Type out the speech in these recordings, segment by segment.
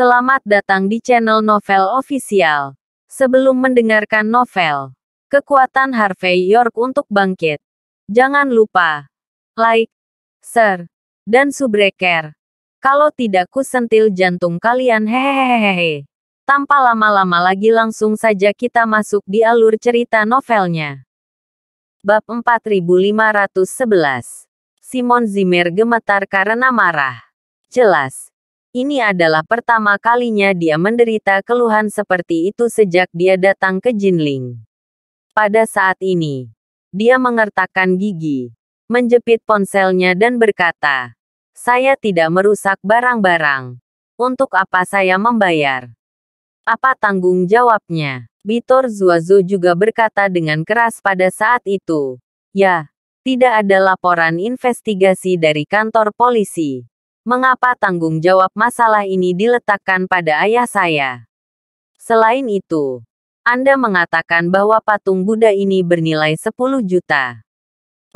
Selamat datang di channel Novel Official. Sebelum mendengarkan novel, kekuatan Harvey York untuk bangkit. Jangan lupa like, share, dan subscribe. Kalau tidak ku sentil jantung kalian hehehehehe. Tanpa lama-lama lagi langsung saja kita masuk di alur cerita novelnya. Bab 4511 Simon Zimmer gemetar karena marah. Jelas, ini adalah pertama kalinya dia menderita keluhan seperti itu sejak dia datang ke Jinling. Pada saat ini, dia mengertakkan gigi, menjepit ponselnya dan berkata, "Saya tidak merusak barang-barang. Untuk apa saya membayar? Apa tanggung jawabnya?" Bitor Zuazu juga berkata dengan keras pada saat itu, "Ya, tidak ada laporan investigasi dari kantor polisi." Mengapa tanggung jawab masalah ini diletakkan pada ayah saya? Selain itu, Anda mengatakan bahwa patung Buddha ini bernilai 10 juta.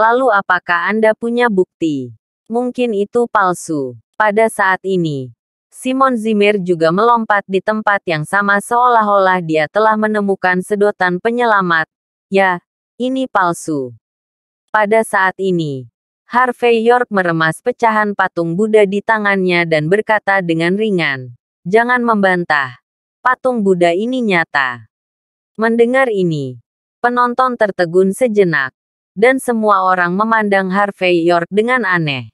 Lalu apakah Anda punya bukti? Mungkin itu palsu. Pada saat ini, Simon Zimmer juga melompat di tempat yang sama seolah-olah dia telah menemukan sedotan penyelamat. Ya, ini palsu. Pada saat ini, Harvey York meremas pecahan patung Buddha di tangannya dan berkata dengan ringan, Jangan membantah. Patung Buddha ini nyata. Mendengar ini, penonton tertegun sejenak, dan semua orang memandang Harvey York dengan aneh.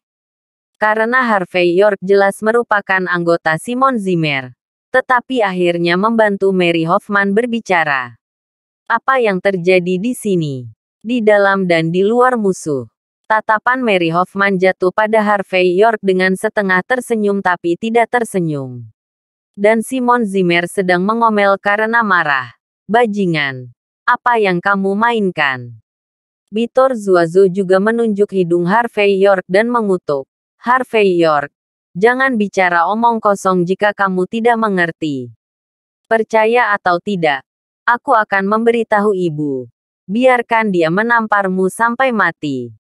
Karena Harvey York jelas merupakan anggota Simon Zimmer, tetapi akhirnya membantu Mary Hoffman berbicara. Apa yang terjadi di sini, di dalam dan di luar musuh? Tatapan Mary Hoffman jatuh pada Harvey York dengan setengah tersenyum tapi tidak tersenyum. Dan Simon Zimmer sedang mengomel karena marah. Bajingan. Apa yang kamu mainkan? Bitor Zuazu juga menunjuk hidung Harvey York dan mengutuk. Harvey York. Jangan bicara omong kosong jika kamu tidak mengerti. Percaya atau tidak, aku akan memberitahu ibu. Biarkan dia menamparmu sampai mati.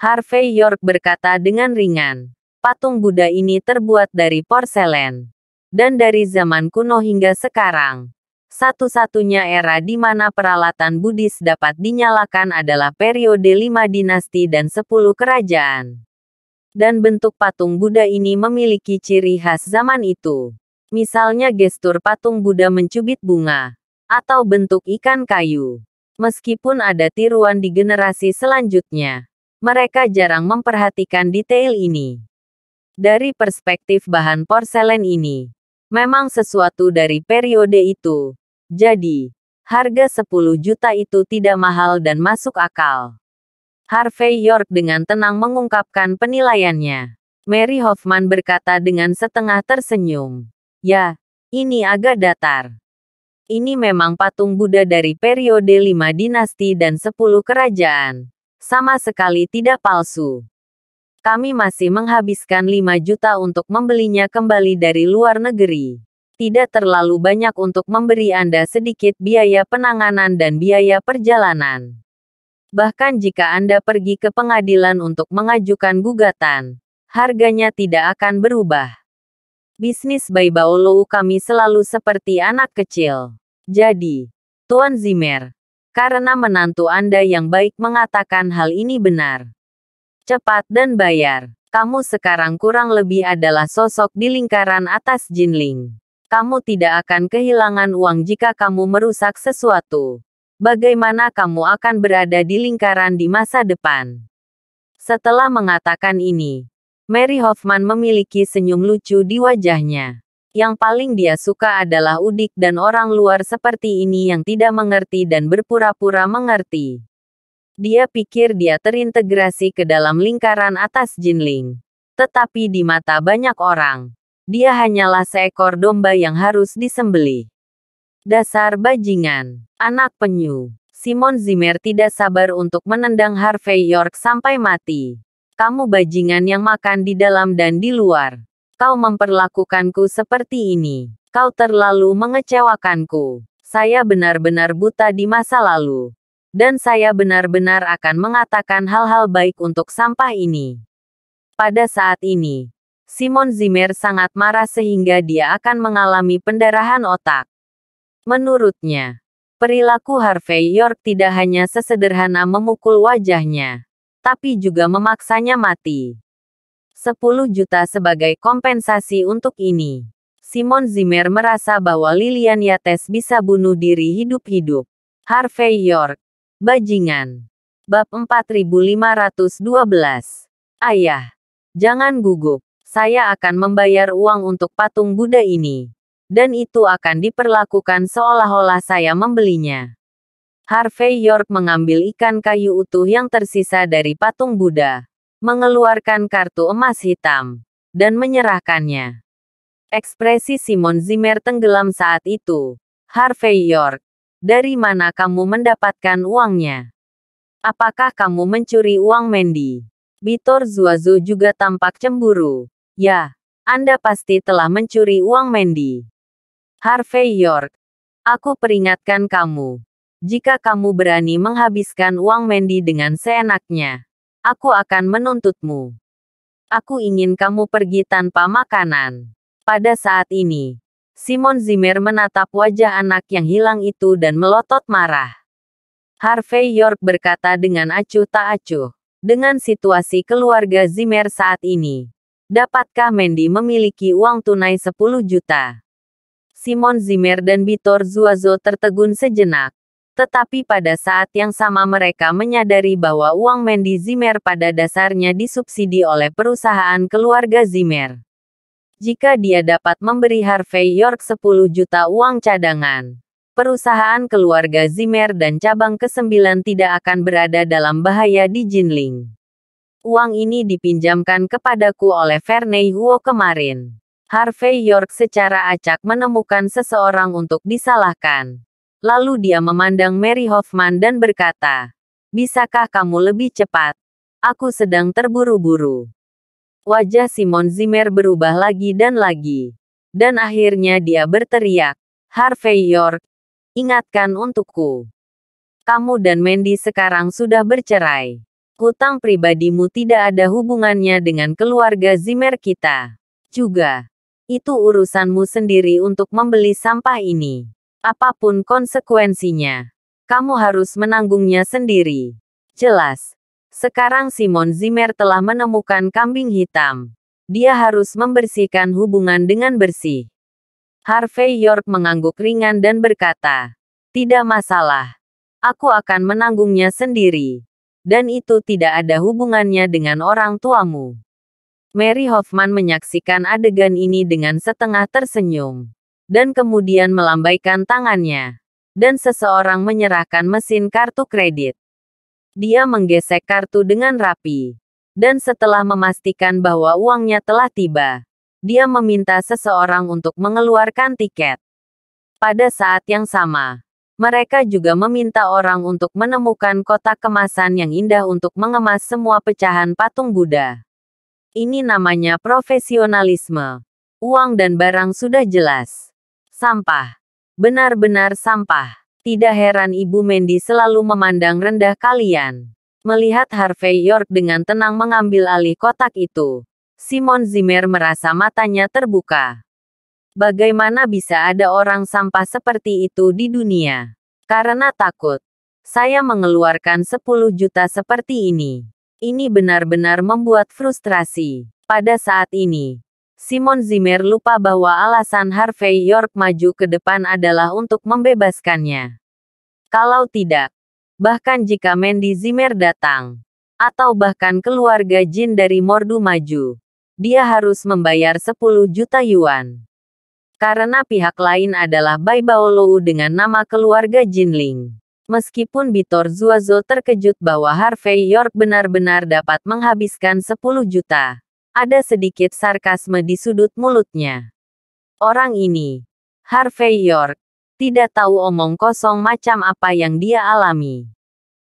Harvey York berkata dengan ringan. Patung Buddha ini terbuat dari porselen. Dan dari zaman kuno hingga sekarang. Satu-satunya era di mana peralatan Buddhis dapat dinyalakan adalah periode lima dinasti dan sepuluh kerajaan. Dan bentuk patung Buddha ini memiliki ciri khas zaman itu. Misalnya gestur patung Buddha mencubit bunga. Atau bentuk ikan kayu. Meskipun ada tiruan di generasi selanjutnya mereka jarang memperhatikan detail ini. Dari perspektif bahan porselen ini, memang sesuatu dari periode itu. Jadi, harga 10 juta itu tidak mahal dan masuk akal. Harvey York dengan tenang mengungkapkan penilaiannya. Mary Hoffman berkata dengan setengah tersenyum. Ya, ini agak datar. Ini memang patung Buddha dari periode lima dinasti dan sepuluh kerajaan sama sekali tidak palsu. Kami masih menghabiskan 5 juta untuk membelinya kembali dari luar negeri. Tidak terlalu banyak untuk memberi Anda sedikit biaya penanganan dan biaya perjalanan. Bahkan jika Anda pergi ke pengadilan untuk mengajukan gugatan, harganya tidak akan berubah bisnis by Baolou kami selalu seperti anak kecil. Jadi, Tuan Zimmer, karena menantu Anda yang baik mengatakan hal ini benar. Cepat dan bayar. Kamu sekarang kurang lebih adalah sosok di lingkaran atas Jinling. Kamu tidak akan kehilangan uang jika kamu merusak sesuatu. Bagaimana kamu akan berada di lingkaran di masa depan? Setelah mengatakan ini, Mary Hoffman memiliki senyum lucu di wajahnya. Yang paling dia suka adalah udik dan orang luar seperti ini yang tidak mengerti dan berpura-pura mengerti. Dia pikir dia terintegrasi ke dalam lingkaran atas Jinling. Tetapi di mata banyak orang, dia hanyalah seekor domba yang harus disembelih. Dasar bajingan, anak penyu. Simon Zimmer tidak sabar untuk menendang Harvey York sampai mati. Kamu bajingan yang makan di dalam dan di luar. Kau memperlakukanku seperti ini. Kau terlalu mengecewakanku. Saya benar-benar buta di masa lalu. Dan saya benar-benar akan mengatakan hal-hal baik untuk sampah ini. Pada saat ini, Simon Zimmer sangat marah sehingga dia akan mengalami pendarahan otak. Menurutnya, perilaku Harvey York tidak hanya sesederhana memukul wajahnya, tapi juga memaksanya mati. 10 juta sebagai kompensasi untuk ini. Simon Zimmer merasa bahwa Lilian Yates bisa bunuh diri hidup-hidup. Harvey York. Bajingan. Bab 4512. Ayah. Jangan gugup. Saya akan membayar uang untuk patung Buddha ini. Dan itu akan diperlakukan seolah-olah saya membelinya. Harvey York mengambil ikan kayu utuh yang tersisa dari patung Buddha mengeluarkan kartu emas hitam, dan menyerahkannya. Ekspresi Simon Zimmer tenggelam saat itu. Harvey York, dari mana kamu mendapatkan uangnya? Apakah kamu mencuri uang Mandy? Bitor Zuazu juga tampak cemburu. Ya, Anda pasti telah mencuri uang Mandy. Harvey York, aku peringatkan kamu. Jika kamu berani menghabiskan uang Mandy dengan seenaknya, Aku akan menuntutmu. Aku ingin kamu pergi tanpa makanan. Pada saat ini, Simon Zimmer menatap wajah anak yang hilang itu dan melotot marah. Harvey York berkata dengan acuh tak acuh, dengan situasi keluarga Zimmer saat ini, dapatkah Mandy memiliki uang tunai 10 juta? Simon Zimmer dan Bitor Zuazo tertegun sejenak. Tetapi pada saat yang sama mereka menyadari bahwa uang Mandy Zimmer pada dasarnya disubsidi oleh perusahaan keluarga Zimmer. Jika dia dapat memberi Harvey York 10 juta uang cadangan, perusahaan keluarga Zimmer dan cabang ke-9 tidak akan berada dalam bahaya di Jinling. Uang ini dipinjamkan kepadaku oleh Verney Huo kemarin. Harvey York secara acak menemukan seseorang untuk disalahkan. Lalu dia memandang Mary Hoffman dan berkata, Bisakah kamu lebih cepat? Aku sedang terburu-buru. Wajah Simon Zimmer berubah lagi dan lagi. Dan akhirnya dia berteriak, Harvey York, ingatkan untukku. Kamu dan Mandy sekarang sudah bercerai. Hutang pribadimu tidak ada hubungannya dengan keluarga Zimmer kita. Juga, itu urusanmu sendiri untuk membeli sampah ini. Apapun konsekuensinya, kamu harus menanggungnya sendiri. Jelas. Sekarang Simon Zimmer telah menemukan kambing hitam. Dia harus membersihkan hubungan dengan bersih. Harvey York mengangguk ringan dan berkata, "Tidak masalah. Aku akan menanggungnya sendiri." Dan itu tidak ada hubungannya dengan orang tuamu. Mary Hoffman menyaksikan adegan ini dengan setengah tersenyum dan kemudian melambaikan tangannya. Dan seseorang menyerahkan mesin kartu kredit. Dia menggesek kartu dengan rapi. Dan setelah memastikan bahwa uangnya telah tiba, dia meminta seseorang untuk mengeluarkan tiket. Pada saat yang sama, mereka juga meminta orang untuk menemukan kotak kemasan yang indah untuk mengemas semua pecahan patung Buddha. Ini namanya profesionalisme. Uang dan barang sudah jelas. Sampah. Benar-benar sampah. Tidak heran Ibu Mendy selalu memandang rendah kalian. Melihat Harvey York dengan tenang mengambil alih kotak itu, Simon Zimmer merasa matanya terbuka. Bagaimana bisa ada orang sampah seperti itu di dunia? Karena takut. Saya mengeluarkan 10 juta seperti ini. Ini benar-benar membuat frustrasi. Pada saat ini, Simon Zimmer lupa bahwa alasan Harvey York maju ke depan adalah untuk membebaskannya. Kalau tidak, bahkan jika Mandy Zimmer datang, atau bahkan keluarga Jin dari Mordu maju, dia harus membayar 10 juta yuan. Karena pihak lain adalah Bai Baolou dengan nama keluarga Jinling. Meskipun Bitor Zuazo terkejut bahwa Harvey York benar-benar dapat menghabiskan 10 juta, ada sedikit sarkasme di sudut mulutnya. Orang ini, Harvey York, tidak tahu omong kosong macam apa yang dia alami.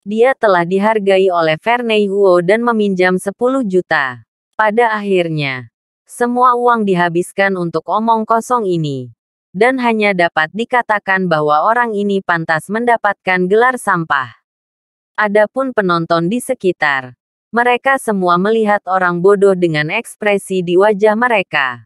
Dia telah dihargai oleh Verney Huo dan meminjam 10 juta. Pada akhirnya, semua uang dihabiskan untuk omong kosong ini. Dan hanya dapat dikatakan bahwa orang ini pantas mendapatkan gelar sampah. Adapun penonton di sekitar, mereka semua melihat orang bodoh dengan ekspresi di wajah mereka.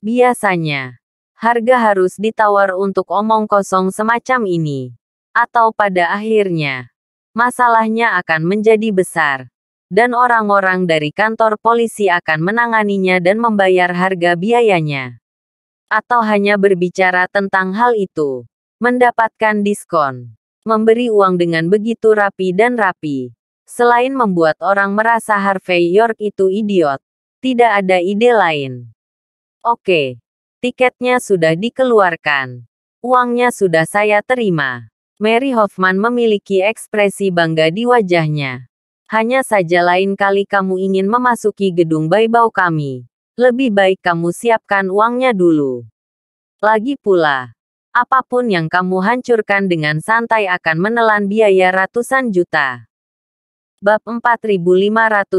Biasanya, harga harus ditawar untuk omong kosong semacam ini, atau pada akhirnya masalahnya akan menjadi besar, dan orang-orang dari kantor polisi akan menanganinya dan membayar harga biayanya, atau hanya berbicara tentang hal itu, mendapatkan diskon, memberi uang dengan begitu rapi dan rapi Selain membuat orang merasa Harvey York itu idiot, tidak ada ide lain. Oke, tiketnya sudah dikeluarkan. Uangnya sudah saya terima. Mary Hoffman memiliki ekspresi bangga di wajahnya. Hanya saja lain kali kamu ingin memasuki gedung baibau kami. Lebih baik kamu siapkan uangnya dulu. Lagi pula, apapun yang kamu hancurkan dengan santai akan menelan biaya ratusan juta. Bab 4513.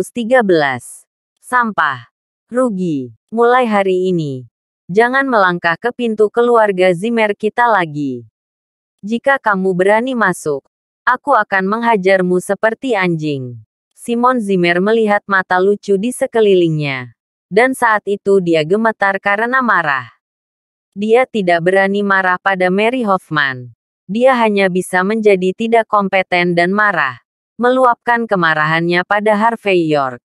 Sampah. Rugi. Mulai hari ini. Jangan melangkah ke pintu keluarga Zimmer kita lagi. Jika kamu berani masuk, aku akan menghajarmu seperti anjing. Simon Zimmer melihat mata lucu di sekelilingnya. Dan saat itu dia gemetar karena marah. Dia tidak berani marah pada Mary Hoffman. Dia hanya bisa menjadi tidak kompeten dan marah meluapkan kemarahannya pada Harvey York.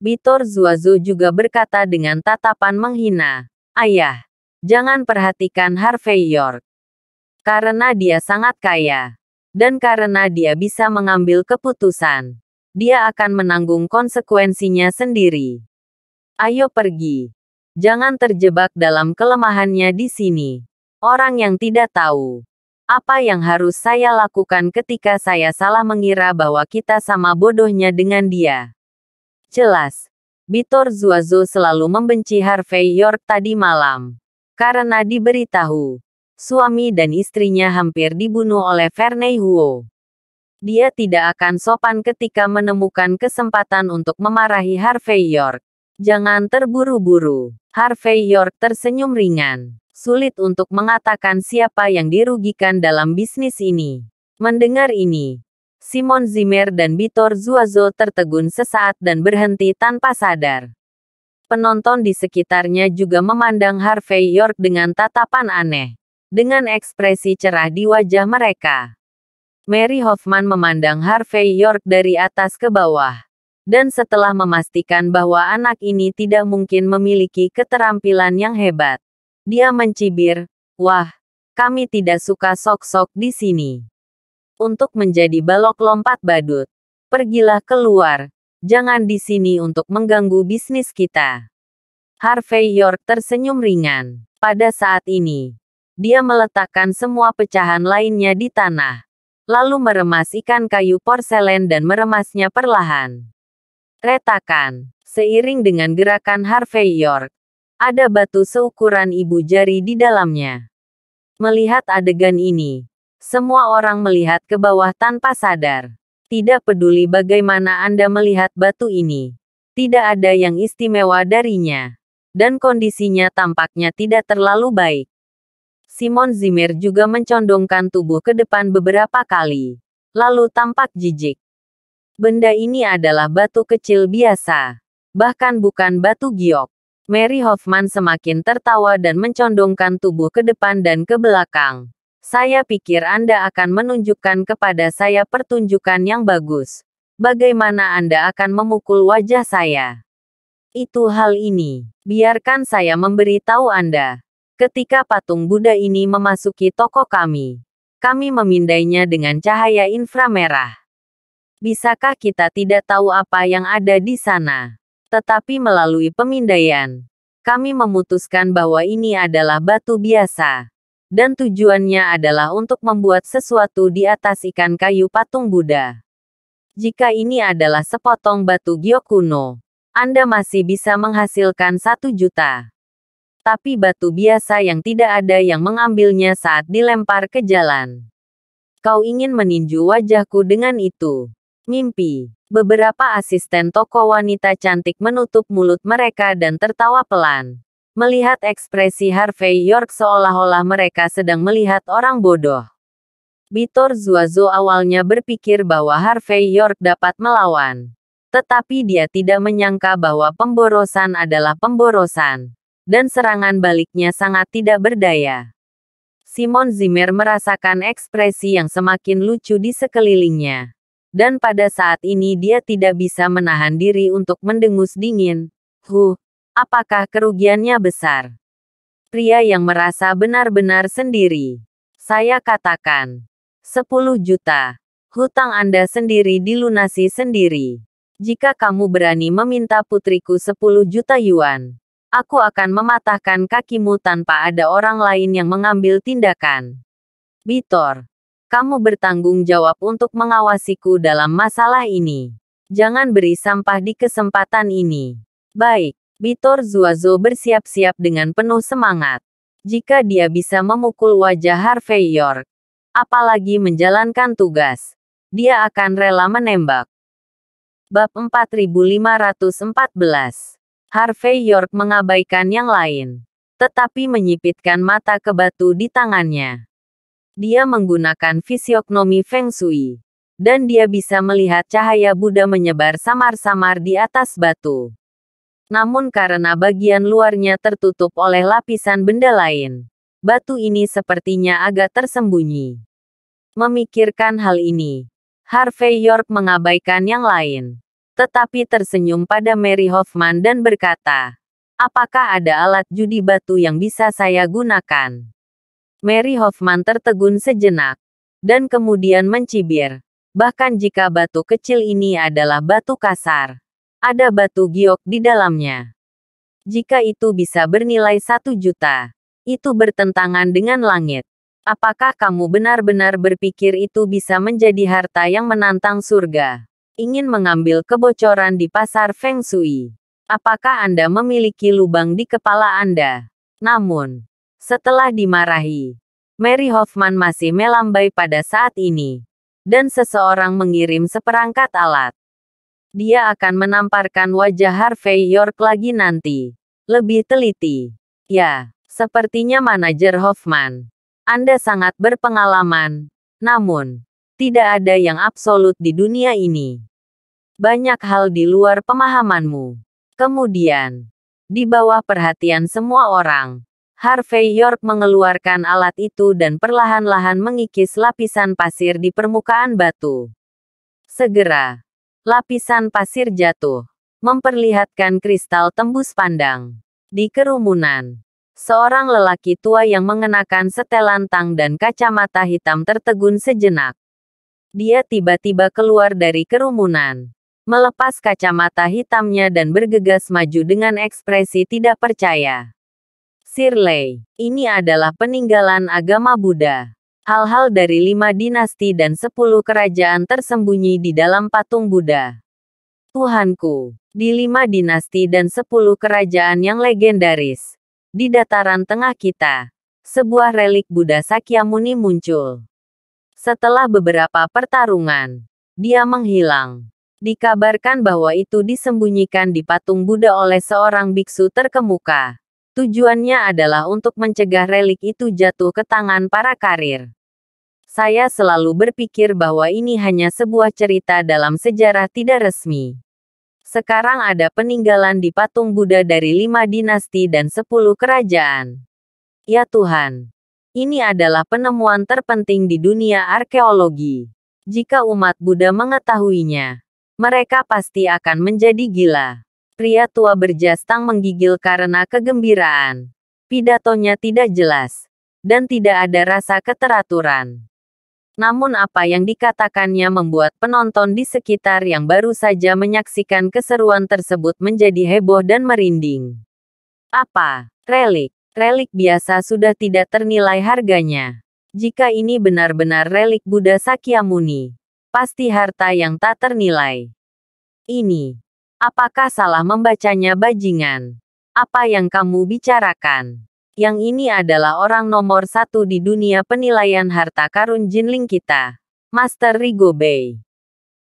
Bitor Zuazu juga berkata dengan tatapan menghina, Ayah, jangan perhatikan Harvey York. Karena dia sangat kaya. Dan karena dia bisa mengambil keputusan. Dia akan menanggung konsekuensinya sendiri. Ayo pergi. Jangan terjebak dalam kelemahannya di sini. Orang yang tidak tahu apa yang harus saya lakukan ketika saya salah mengira bahwa kita sama bodohnya dengan dia? Jelas, Bitor Zuazo selalu membenci Harvey York tadi malam. Karena diberitahu, suami dan istrinya hampir dibunuh oleh Verney Huo. Dia tidak akan sopan ketika menemukan kesempatan untuk memarahi Harvey York. Jangan terburu-buru. Harvey York tersenyum ringan sulit untuk mengatakan siapa yang dirugikan dalam bisnis ini. Mendengar ini, Simon Zimmer dan Bitor Zuazo tertegun sesaat dan berhenti tanpa sadar. Penonton di sekitarnya juga memandang Harvey York dengan tatapan aneh, dengan ekspresi cerah di wajah mereka. Mary Hoffman memandang Harvey York dari atas ke bawah dan setelah memastikan bahwa anak ini tidak mungkin memiliki keterampilan yang hebat, dia mencibir, "Wah, kami tidak suka sok-sok di sini. Untuk menjadi balok lompat badut, pergilah keluar. Jangan di sini untuk mengganggu bisnis kita." Harvey York tersenyum ringan. Pada saat ini, dia meletakkan semua pecahan lainnya di tanah, lalu meremas ikan kayu porselen dan meremasnya perlahan. Retakan, seiring dengan gerakan Harvey York, ada batu seukuran ibu jari di dalamnya. Melihat adegan ini, semua orang melihat ke bawah tanpa sadar. Tidak peduli bagaimana Anda melihat batu ini, tidak ada yang istimewa darinya, dan kondisinya tampaknya tidak terlalu baik. Simon Zimmer juga mencondongkan tubuh ke depan beberapa kali, lalu tampak jijik. Benda ini adalah batu kecil biasa, bahkan bukan batu giok. Mary Hoffman semakin tertawa dan mencondongkan tubuh ke depan dan ke belakang. Saya pikir Anda akan menunjukkan kepada saya pertunjukan yang bagus. Bagaimana Anda akan memukul wajah saya? Itu hal ini. Biarkan saya memberi tahu Anda. Ketika patung Buddha ini memasuki toko kami, kami memindainya dengan cahaya inframerah. Bisakah kita tidak tahu apa yang ada di sana? Tetapi melalui pemindaian, kami memutuskan bahwa ini adalah batu biasa. Dan tujuannya adalah untuk membuat sesuatu di atas ikan kayu patung Buddha. Jika ini adalah sepotong batu Gyokuno, Anda masih bisa menghasilkan satu juta. Tapi batu biasa yang tidak ada yang mengambilnya saat dilempar ke jalan. Kau ingin meninju wajahku dengan itu. Mimpi. Beberapa asisten toko wanita cantik menutup mulut mereka dan tertawa pelan. Melihat ekspresi Harvey York seolah-olah mereka sedang melihat orang bodoh. Bitor Zuazo awalnya berpikir bahwa Harvey York dapat melawan. Tetapi dia tidak menyangka bahwa pemborosan adalah pemborosan. Dan serangan baliknya sangat tidak berdaya. Simon Zimmer merasakan ekspresi yang semakin lucu di sekelilingnya. Dan pada saat ini dia tidak bisa menahan diri untuk mendengus dingin. Huh, apakah kerugiannya besar? Pria yang merasa benar-benar sendiri. Saya katakan, 10 juta. Hutang Anda sendiri dilunasi sendiri. Jika kamu berani meminta putriku 10 juta yuan, aku akan mematahkan kakimu tanpa ada orang lain yang mengambil tindakan. Bitor, kamu bertanggung jawab untuk mengawasiku dalam masalah ini. Jangan beri sampah di kesempatan ini. Baik, Bitor Zuazo bersiap-siap dengan penuh semangat. Jika dia bisa memukul wajah Harvey York, apalagi menjalankan tugas, dia akan rela menembak. Bab 4514 Harvey York mengabaikan yang lain, tetapi menyipitkan mata ke batu di tangannya. Dia menggunakan fisiognomi Feng Shui. Dan dia bisa melihat cahaya Buddha menyebar samar-samar di atas batu. Namun karena bagian luarnya tertutup oleh lapisan benda lain, batu ini sepertinya agak tersembunyi. Memikirkan hal ini, Harvey York mengabaikan yang lain. Tetapi tersenyum pada Mary Hoffman dan berkata, Apakah ada alat judi batu yang bisa saya gunakan? Mary Hoffman tertegun sejenak, dan kemudian mencibir. Bahkan jika batu kecil ini adalah batu kasar, ada batu giok di dalamnya. Jika itu bisa bernilai satu juta, itu bertentangan dengan langit. Apakah kamu benar-benar berpikir itu bisa menjadi harta yang menantang surga? Ingin mengambil kebocoran di pasar Feng Shui? Apakah Anda memiliki lubang di kepala Anda? Namun, setelah dimarahi, Mary Hoffman masih melambai pada saat ini. Dan seseorang mengirim seperangkat alat. Dia akan menamparkan wajah Harvey York lagi nanti. Lebih teliti. Ya, sepertinya manajer Hoffman. Anda sangat berpengalaman. Namun, tidak ada yang absolut di dunia ini. Banyak hal di luar pemahamanmu. Kemudian, di bawah perhatian semua orang, Harvey York mengeluarkan alat itu dan perlahan-lahan mengikis lapisan pasir di permukaan batu. Segera, lapisan pasir jatuh, memperlihatkan kristal tembus pandang. Di kerumunan, seorang lelaki tua yang mengenakan setelan tang dan kacamata hitam tertegun sejenak. Dia tiba-tiba keluar dari kerumunan, melepas kacamata hitamnya dan bergegas maju dengan ekspresi tidak percaya. Sirley. Ini adalah peninggalan agama Buddha. Hal-hal dari lima dinasti dan sepuluh kerajaan tersembunyi di dalam patung Buddha. Tuhanku, di lima dinasti dan sepuluh kerajaan yang legendaris. Di dataran tengah kita, sebuah relik Buddha Sakyamuni muncul. Setelah beberapa pertarungan, dia menghilang. Dikabarkan bahwa itu disembunyikan di patung Buddha oleh seorang biksu terkemuka. Tujuannya adalah untuk mencegah relik itu jatuh ke tangan para karir. Saya selalu berpikir bahwa ini hanya sebuah cerita dalam sejarah tidak resmi. Sekarang ada peninggalan di patung Buddha dari lima dinasti dan sepuluh kerajaan. Ya Tuhan, ini adalah penemuan terpenting di dunia arkeologi. Jika umat Buddha mengetahuinya, mereka pasti akan menjadi gila. Pria tua berjas tang menggigil karena kegembiraan. Pidatonya tidak jelas. Dan tidak ada rasa keteraturan. Namun apa yang dikatakannya membuat penonton di sekitar yang baru saja menyaksikan keseruan tersebut menjadi heboh dan merinding. Apa? Relik. Relik biasa sudah tidak ternilai harganya. Jika ini benar-benar relik Buddha Sakyamuni, pasti harta yang tak ternilai. Ini Apakah salah membacanya bajingan? Apa yang kamu bicarakan? Yang ini adalah orang nomor satu di dunia penilaian harta karun jinling kita. Master Rigo Bay.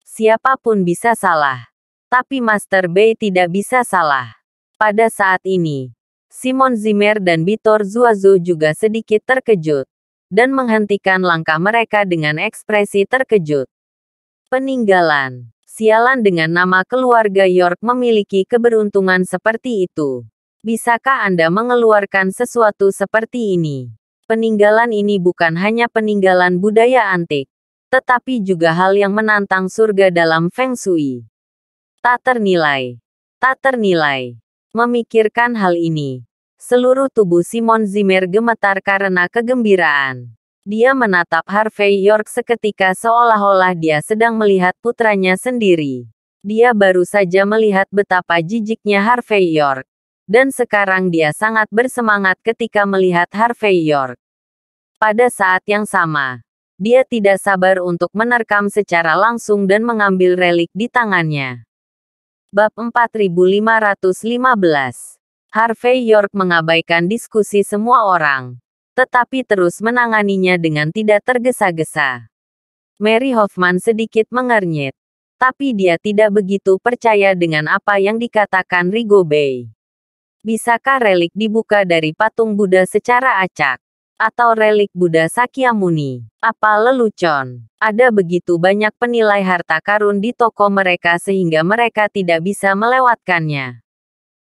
Siapapun bisa salah. Tapi Master Bay tidak bisa salah. Pada saat ini, Simon Zimmer dan Bitor Zuazu juga sedikit terkejut. Dan menghentikan langkah mereka dengan ekspresi terkejut. Peninggalan sialan dengan nama keluarga York memiliki keberuntungan seperti itu. Bisakah Anda mengeluarkan sesuatu seperti ini? Peninggalan ini bukan hanya peninggalan budaya antik, tetapi juga hal yang menantang surga dalam Feng Shui. Tak ternilai. Tak ternilai. Memikirkan hal ini, seluruh tubuh Simon Zimmer gemetar karena kegembiraan. Dia menatap Harvey York seketika seolah-olah dia sedang melihat putranya sendiri. Dia baru saja melihat betapa jijiknya Harvey York. Dan sekarang dia sangat bersemangat ketika melihat Harvey York. Pada saat yang sama, dia tidak sabar untuk menerkam secara langsung dan mengambil relik di tangannya. Bab 4515 Harvey York mengabaikan diskusi semua orang tetapi terus menanganinya dengan tidak tergesa-gesa. Mary Hoffman sedikit mengernyit. Tapi dia tidak begitu percaya dengan apa yang dikatakan Rigo Bisakah relik dibuka dari patung Buddha secara acak? Atau relik Buddha Sakyamuni? Apa lelucon? Ada begitu banyak penilai harta karun di toko mereka sehingga mereka tidak bisa melewatkannya.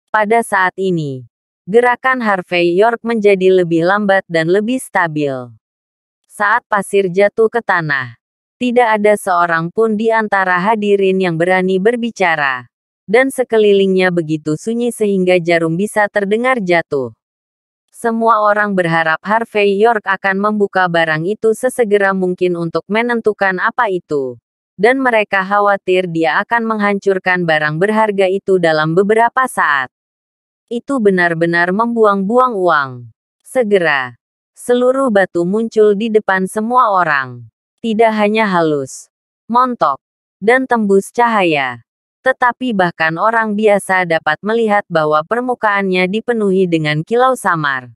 Pada saat ini, Gerakan Harvey York menjadi lebih lambat dan lebih stabil. Saat pasir jatuh ke tanah, tidak ada seorang pun di antara hadirin yang berani berbicara. Dan sekelilingnya begitu sunyi sehingga jarum bisa terdengar jatuh. Semua orang berharap Harvey York akan membuka barang itu sesegera mungkin untuk menentukan apa itu. Dan mereka khawatir dia akan menghancurkan barang berharga itu dalam beberapa saat. Itu benar-benar membuang-buang uang. Segera, seluruh batu muncul di depan semua orang. Tidak hanya halus, montok, dan tembus cahaya. Tetapi bahkan orang biasa dapat melihat bahwa permukaannya dipenuhi dengan kilau samar.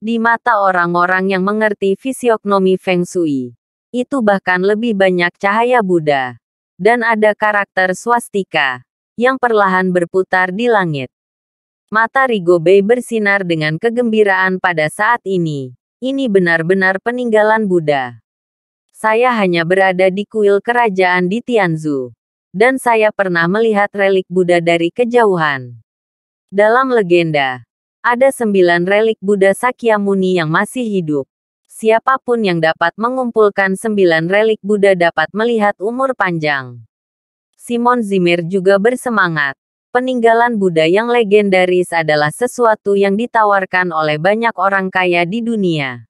Di mata orang-orang yang mengerti fisiognomi Feng Shui, itu bahkan lebih banyak cahaya Buddha. Dan ada karakter swastika yang perlahan berputar di langit. Mata Rigobe bersinar dengan kegembiraan pada saat ini. Ini benar-benar peninggalan Buddha. Saya hanya berada di kuil kerajaan di Tianzu. Dan saya pernah melihat relik Buddha dari kejauhan. Dalam legenda, ada sembilan relik Buddha Sakyamuni yang masih hidup. Siapapun yang dapat mengumpulkan sembilan relik Buddha dapat melihat umur panjang. Simon Zimir juga bersemangat. Peninggalan Buddha yang legendaris adalah sesuatu yang ditawarkan oleh banyak orang kaya di dunia.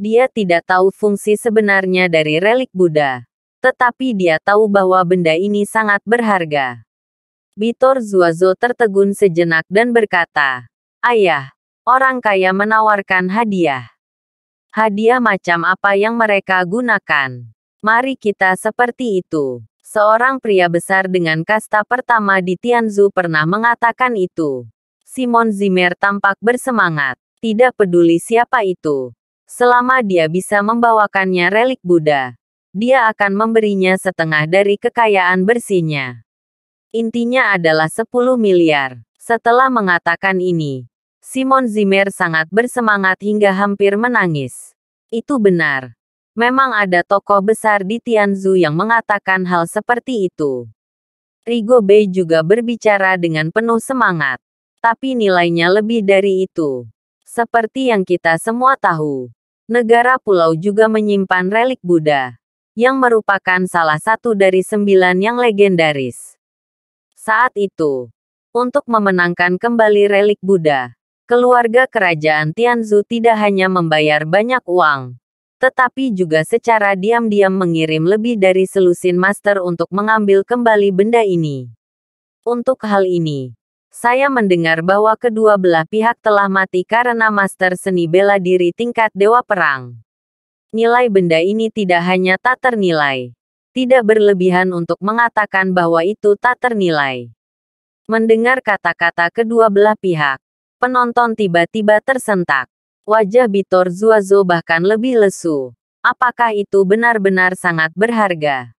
Dia tidak tahu fungsi sebenarnya dari relik Buddha, tetapi dia tahu bahwa benda ini sangat berharga. Bitor Zuazo tertegun sejenak dan berkata, "Ayah, orang kaya menawarkan hadiah. Hadiah macam apa yang mereka gunakan? Mari kita seperti itu." Seorang pria besar dengan kasta pertama di Tianzu pernah mengatakan itu. Simon Zimmer tampak bersemangat. Tidak peduli siapa itu. Selama dia bisa membawakannya relik Buddha, dia akan memberinya setengah dari kekayaan bersihnya. Intinya adalah 10 miliar. Setelah mengatakan ini, Simon Zimmer sangat bersemangat hingga hampir menangis. Itu benar. Memang ada tokoh besar di Tianzu yang mengatakan hal seperti itu. Rigo juga berbicara dengan penuh semangat. Tapi nilainya lebih dari itu. Seperti yang kita semua tahu, negara pulau juga menyimpan relik Buddha, yang merupakan salah satu dari sembilan yang legendaris. Saat itu, untuk memenangkan kembali relik Buddha, keluarga kerajaan Tianzu tidak hanya membayar banyak uang, tetapi juga secara diam-diam mengirim lebih dari selusin master untuk mengambil kembali benda ini. Untuk hal ini, saya mendengar bahwa kedua belah pihak telah mati karena master seni bela diri tingkat Dewa Perang. Nilai benda ini tidak hanya tak ternilai, tidak berlebihan untuk mengatakan bahwa itu tak ternilai. Mendengar kata-kata kedua belah pihak, penonton tiba-tiba tersentak. Wajah Bitor Zuazo bahkan lebih lesu. Apakah itu benar-benar sangat berharga?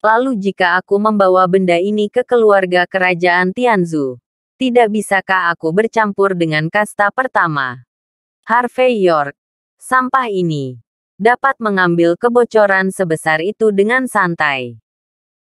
Lalu jika aku membawa benda ini ke keluarga kerajaan Tianzu, tidak bisakah aku bercampur dengan kasta pertama? Harvey York, sampah ini dapat mengambil kebocoran sebesar itu dengan santai.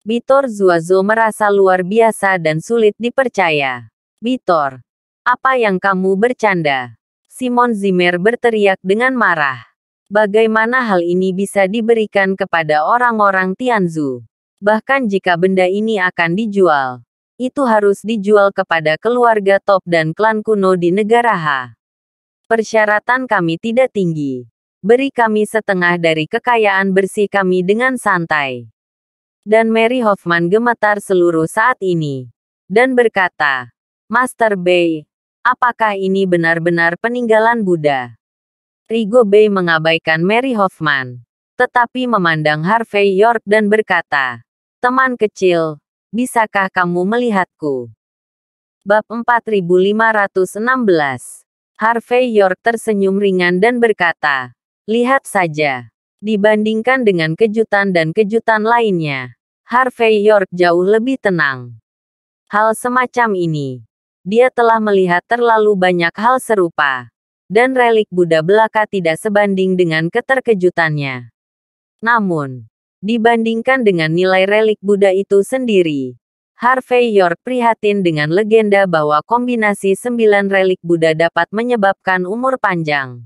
Bitor Zuazo merasa luar biasa dan sulit dipercaya. Bitor, apa yang kamu bercanda? Simon Zimmer berteriak dengan marah. Bagaimana hal ini bisa diberikan kepada orang-orang Tianzu? Bahkan jika benda ini akan dijual, itu harus dijual kepada keluarga top dan klan kuno di negara H. Persyaratan kami tidak tinggi. Beri kami setengah dari kekayaan bersih kami dengan santai. Dan Mary Hoffman gemetar seluruh saat ini. Dan berkata, Master Bay, Apakah ini benar-benar peninggalan Buddha? Rigo Bay mengabaikan Mary Hoffman, tetapi memandang Harvey York dan berkata, Teman kecil, bisakah kamu melihatku? Bab 4516 Harvey York tersenyum ringan dan berkata, Lihat saja. Dibandingkan dengan kejutan dan kejutan lainnya, Harvey York jauh lebih tenang. Hal semacam ini dia telah melihat terlalu banyak hal serupa. Dan relik Buddha belaka tidak sebanding dengan keterkejutannya. Namun, dibandingkan dengan nilai relik Buddha itu sendiri, Harvey York prihatin dengan legenda bahwa kombinasi sembilan relik Buddha dapat menyebabkan umur panjang.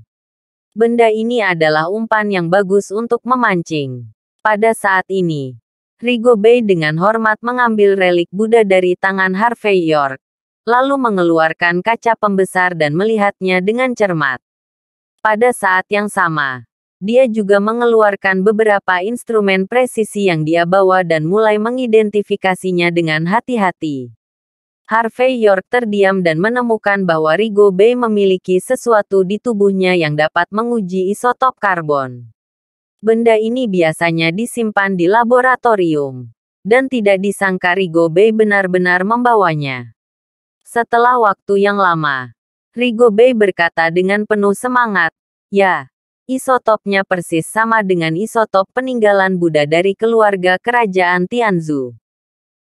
Benda ini adalah umpan yang bagus untuk memancing. Pada saat ini, Rigobey dengan hormat mengambil relik Buddha dari tangan Harvey York, lalu mengeluarkan kaca pembesar dan melihatnya dengan cermat. Pada saat yang sama, dia juga mengeluarkan beberapa instrumen presisi yang dia bawa dan mulai mengidentifikasinya dengan hati-hati. Harvey York terdiam dan menemukan bahwa Rigo B memiliki sesuatu di tubuhnya yang dapat menguji isotop karbon. Benda ini biasanya disimpan di laboratorium, dan tidak disangka Rigo B benar-benar membawanya. Setelah waktu yang lama, Rigobe berkata dengan penuh semangat, Ya, isotopnya persis sama dengan isotop peninggalan Buddha dari keluarga kerajaan Tianzu.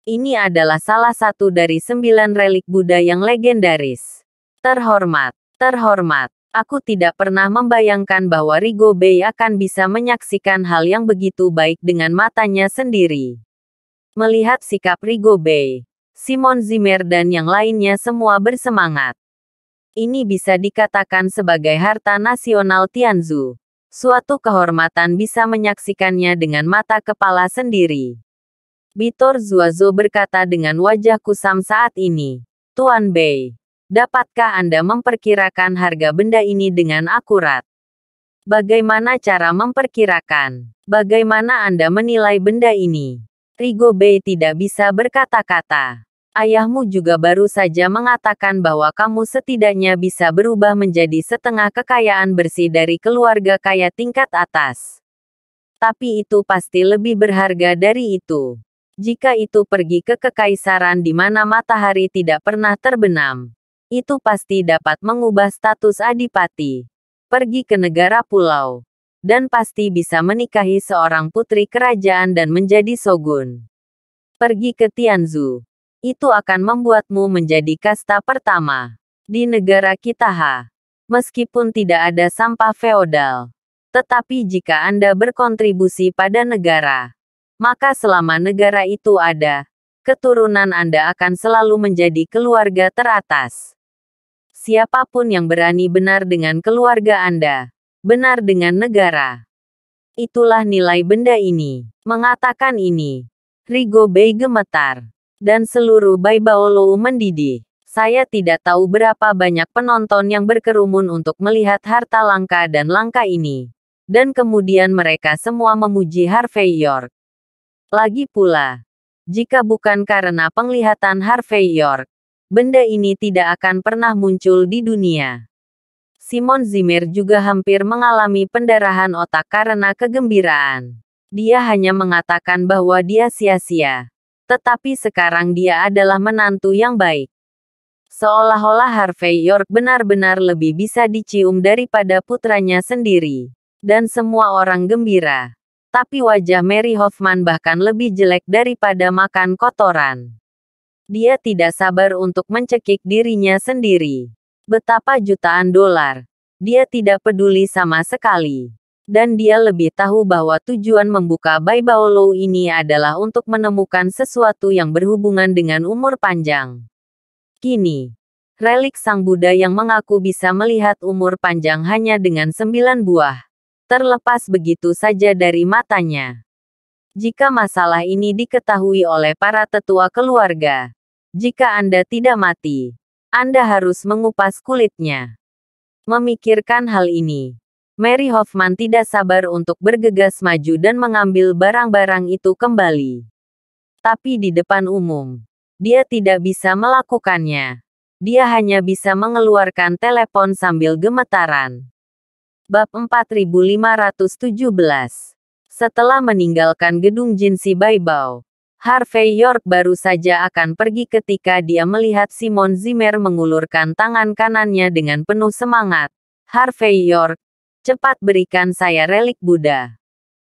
Ini adalah salah satu dari sembilan relik Buddha yang legendaris. Terhormat, terhormat. Aku tidak pernah membayangkan bahwa Rigobei akan bisa menyaksikan hal yang begitu baik dengan matanya sendiri. Melihat sikap Rigobei." Simon Zimmer dan yang lainnya semua bersemangat. Ini bisa dikatakan sebagai harta nasional Tianzu. Suatu kehormatan bisa menyaksikannya dengan mata kepala sendiri. Bitor Zuazo berkata dengan wajah kusam saat ini. Tuan Bei, dapatkah Anda memperkirakan harga benda ini dengan akurat? Bagaimana cara memperkirakan? Bagaimana Anda menilai benda ini? Rigo Bei tidak bisa berkata-kata ayahmu juga baru saja mengatakan bahwa kamu setidaknya bisa berubah menjadi setengah kekayaan bersih dari keluarga kaya tingkat atas. Tapi itu pasti lebih berharga dari itu. Jika itu pergi ke kekaisaran di mana matahari tidak pernah terbenam, itu pasti dapat mengubah status adipati. Pergi ke negara pulau dan pasti bisa menikahi seorang putri kerajaan dan menjadi shogun. Pergi ke Tianzu, itu akan membuatmu menjadi kasta pertama di negara kita. Ha. Meskipun tidak ada sampah feodal, tetapi jika Anda berkontribusi pada negara, maka selama negara itu ada, keturunan Anda akan selalu menjadi keluarga teratas. Siapapun yang berani benar dengan keluarga Anda, benar dengan negara. Itulah nilai benda ini. Mengatakan ini, Rigo Bey gemetar. Dan seluruh Baibaolo mendidih. Saya tidak tahu berapa banyak penonton yang berkerumun untuk melihat harta langka dan langka ini. Dan kemudian mereka semua memuji Harvey York. Lagi pula, jika bukan karena penglihatan Harvey York, benda ini tidak akan pernah muncul di dunia. Simon Zimmer juga hampir mengalami pendarahan otak karena kegembiraan. Dia hanya mengatakan bahwa dia sia-sia tetapi sekarang dia adalah menantu yang baik. Seolah-olah Harvey York benar-benar lebih bisa dicium daripada putranya sendiri. Dan semua orang gembira. Tapi wajah Mary Hoffman bahkan lebih jelek daripada makan kotoran. Dia tidak sabar untuk mencekik dirinya sendiri. Betapa jutaan dolar. Dia tidak peduli sama sekali dan dia lebih tahu bahwa tujuan membuka Baolo ini adalah untuk menemukan sesuatu yang berhubungan dengan umur panjang. Kini, relik Sang Buddha yang mengaku bisa melihat umur panjang hanya dengan sembilan buah, terlepas begitu saja dari matanya. Jika masalah ini diketahui oleh para tetua keluarga, jika Anda tidak mati, Anda harus mengupas kulitnya. Memikirkan hal ini, Mary Hoffman tidak sabar untuk bergegas maju dan mengambil barang-barang itu kembali. Tapi di depan umum, dia tidak bisa melakukannya. Dia hanya bisa mengeluarkan telepon sambil gemetaran. Bab 4517 Setelah meninggalkan gedung Jinsi Baibao, Harvey York baru saja akan pergi ketika dia melihat Simon Zimmer mengulurkan tangan kanannya dengan penuh semangat. Harvey York, Cepat berikan saya relik Buddha.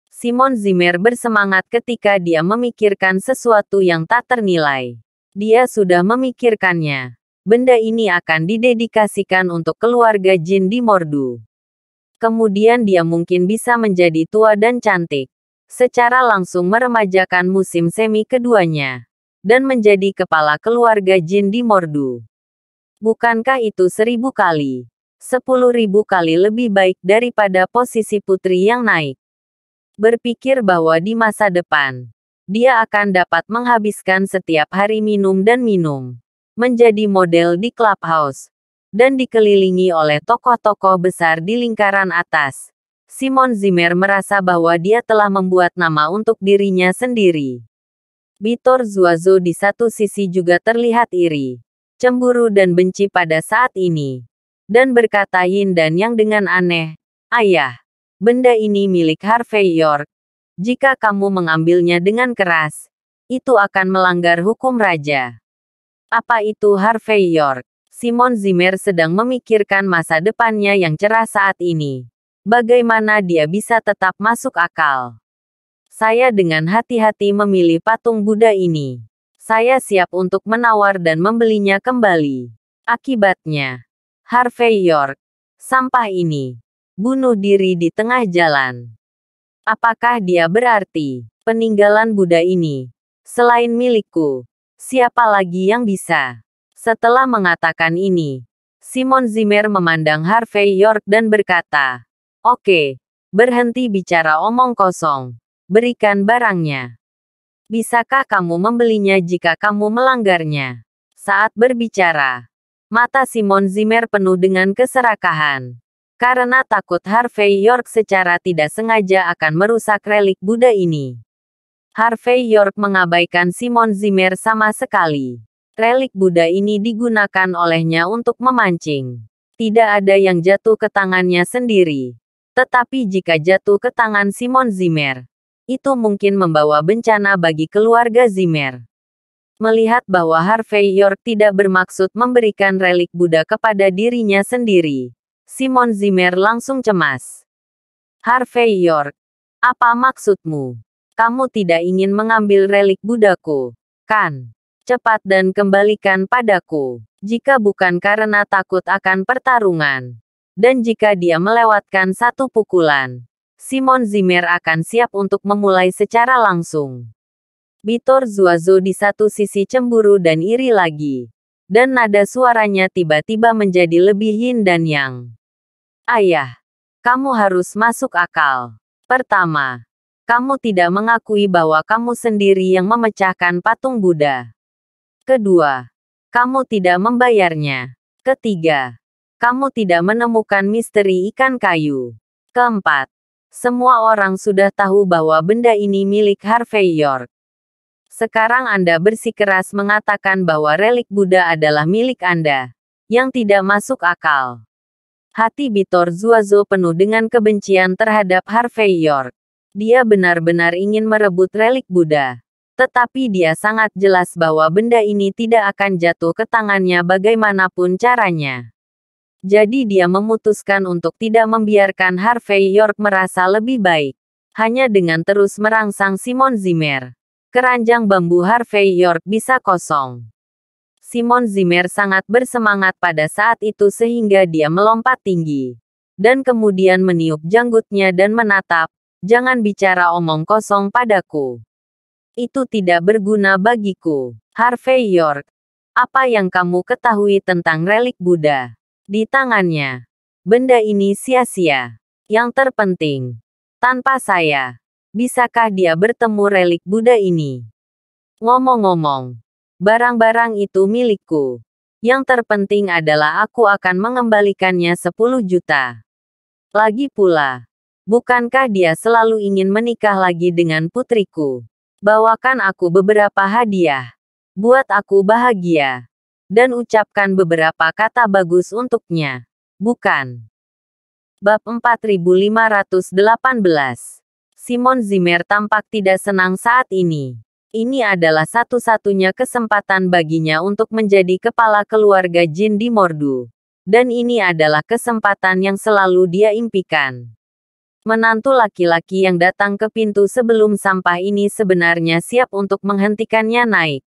Simon Zimmer bersemangat ketika dia memikirkan sesuatu yang tak ternilai. Dia sudah memikirkannya. Benda ini akan didedikasikan untuk keluarga Jin di Mordu. Kemudian dia mungkin bisa menjadi tua dan cantik. Secara langsung meremajakan musim semi keduanya. Dan menjadi kepala keluarga Jin di Mordu. Bukankah itu seribu kali ribu kali lebih baik daripada posisi putri yang naik. Berpikir bahwa di masa depan, dia akan dapat menghabiskan setiap hari minum dan minum. Menjadi model di clubhouse, dan dikelilingi oleh tokoh-tokoh besar di lingkaran atas. Simon Zimmer merasa bahwa dia telah membuat nama untuk dirinya sendiri. Bitor Zuazo di satu sisi juga terlihat iri, cemburu dan benci pada saat ini dan berkata Yin dan Yang dengan aneh, Ayah, benda ini milik Harvey York. Jika kamu mengambilnya dengan keras, itu akan melanggar hukum raja. Apa itu Harvey York? Simon Zimmer sedang memikirkan masa depannya yang cerah saat ini. Bagaimana dia bisa tetap masuk akal? Saya dengan hati-hati memilih patung Buddha ini. Saya siap untuk menawar dan membelinya kembali. Akibatnya, Harvey York. Sampah ini. Bunuh diri di tengah jalan. Apakah dia berarti peninggalan Buddha ini? Selain milikku, siapa lagi yang bisa? Setelah mengatakan ini, Simon Zimmer memandang Harvey York dan berkata, Oke, berhenti bicara omong kosong. Berikan barangnya. Bisakah kamu membelinya jika kamu melanggarnya? Saat berbicara, Mata Simon Zimmer penuh dengan keserakahan. Karena takut Harvey York secara tidak sengaja akan merusak relik Buddha ini. Harvey York mengabaikan Simon Zimmer sama sekali. Relik Buddha ini digunakan olehnya untuk memancing. Tidak ada yang jatuh ke tangannya sendiri. Tetapi jika jatuh ke tangan Simon Zimmer, itu mungkin membawa bencana bagi keluarga Zimmer melihat bahwa Harvey York tidak bermaksud memberikan relik Buddha kepada dirinya sendiri. Simon Zimmer langsung cemas. Harvey York, apa maksudmu? Kamu tidak ingin mengambil relik Buddhaku, kan? Cepat dan kembalikan padaku, jika bukan karena takut akan pertarungan. Dan jika dia melewatkan satu pukulan, Simon Zimmer akan siap untuk memulai secara langsung. Bitor Zuazo di satu sisi cemburu dan iri lagi. Dan nada suaranya tiba-tiba menjadi lebih yin dan yang. Ayah, kamu harus masuk akal. Pertama, kamu tidak mengakui bahwa kamu sendiri yang memecahkan patung Buddha. Kedua, kamu tidak membayarnya. Ketiga, kamu tidak menemukan misteri ikan kayu. Keempat, semua orang sudah tahu bahwa benda ini milik Harvey York. Sekarang Anda bersikeras mengatakan bahwa relik Buddha adalah milik Anda, yang tidak masuk akal. Hati Bitor Zuazo penuh dengan kebencian terhadap Harvey York. Dia benar-benar ingin merebut relik Buddha. Tetapi dia sangat jelas bahwa benda ini tidak akan jatuh ke tangannya bagaimanapun caranya. Jadi dia memutuskan untuk tidak membiarkan Harvey York merasa lebih baik. Hanya dengan terus merangsang Simon Zimmer. Keranjang bambu Harvey York bisa kosong. Simon Zimmer sangat bersemangat pada saat itu sehingga dia melompat tinggi. Dan kemudian meniup janggutnya dan menatap, jangan bicara omong kosong padaku. Itu tidak berguna bagiku. Harvey York, apa yang kamu ketahui tentang relik Buddha? Di tangannya, benda ini sia-sia. Yang terpenting, tanpa saya, Bisakah dia bertemu relik Buddha ini? Ngomong-ngomong, barang-barang itu milikku. Yang terpenting adalah aku akan mengembalikannya 10 juta. Lagi pula, bukankah dia selalu ingin menikah lagi dengan putriku? Bawakan aku beberapa hadiah. Buat aku bahagia. Dan ucapkan beberapa kata bagus untuknya. Bukan. Bab 4518 Simon Zimmer tampak tidak senang saat ini. Ini adalah satu-satunya kesempatan baginya untuk menjadi kepala keluarga Jin di Mordu. Dan ini adalah kesempatan yang selalu dia impikan. Menantu laki-laki yang datang ke pintu sebelum sampah ini sebenarnya siap untuk menghentikannya naik.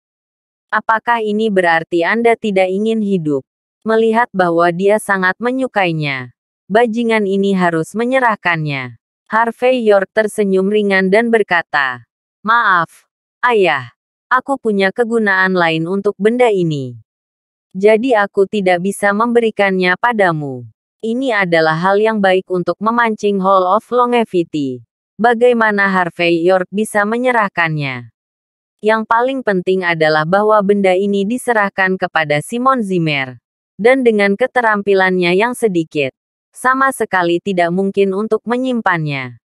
Apakah ini berarti Anda tidak ingin hidup? Melihat bahwa dia sangat menyukainya, bajingan ini harus menyerahkannya. Harvey York tersenyum ringan dan berkata, Maaf, ayah, aku punya kegunaan lain untuk benda ini. Jadi aku tidak bisa memberikannya padamu. Ini adalah hal yang baik untuk memancing Hall of Longevity. Bagaimana Harvey York bisa menyerahkannya? Yang paling penting adalah bahwa benda ini diserahkan kepada Simon Zimmer. Dan dengan keterampilannya yang sedikit, sama sekali tidak mungkin untuk menyimpannya.